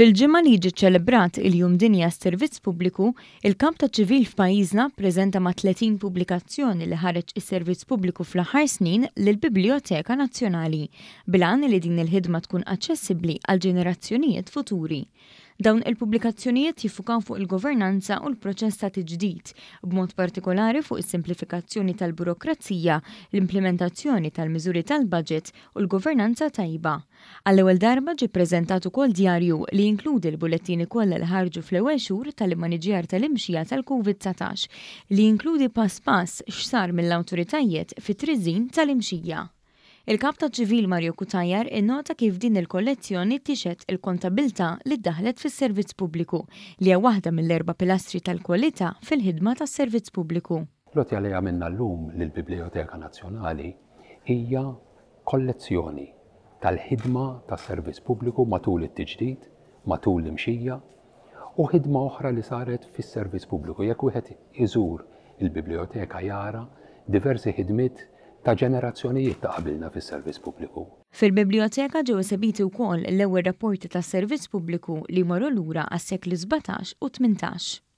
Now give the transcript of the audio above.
Fil-ġimma li ġi ċelebrat il-jum dinja s-servizz pubbliku, il-kamp ta' ċivil f'pajjiżna preżenta ma' 30 pubblikazzjoni li ħareġ is-servizz pubbliku fl-aħħar snin lill-Biblioteka Nazzjonali, bilan li din il-ħidma tkun aċċessibbli għal ġenerazzjonijiet futuri. Dawn il-pubblikazzjonijiet jifukaw fuq il-governanza u l-proċess ta' tiġdid, b'mod partikolari fuq is-simplifikazzjoni tal-burokrazija, l-implementazzjoni tal-miżuri tal-budget u l-governanza tajba. Għall-ewwel darba ġi preżentat ukoll djarju li jinkludi l bulettini kollha l ħarġu fl-ewwel xhur tal-immaniġjar tal-imxija tal-COVID-19 li jinkludi pass pass x'sar mill-awtoritajiet fit-triżin tal-imxija. Il-kap ta' ċivil Mario Kutajjar innota kif din il-kollezzjoni tixet il-kontabilta li daħlet fis servizz pubbliku li hija waħda mill-erba pilastri tal-kwalità fil-ħidma tas servizz pubbliku. Loti li għamilna l-lum l-Biblioteka Nazzjonali hija kollezzjoni tal-ħidma tas servizz pubbliku matul it-tiġdid, matul l-imxija u ħidma oħra li saret fis servizz pubbliku. Jekk wieħed iżur il-biblioteka jara diversi ħidmit ta' ġenerazzjonijiet ta' qabilna fis-servizz pubbliku. Fil-biblioteka ġew sebiti wkoll l-ewwel rapporti tas-servizz pubbliku li moru lura għas-sekli 17 u 18.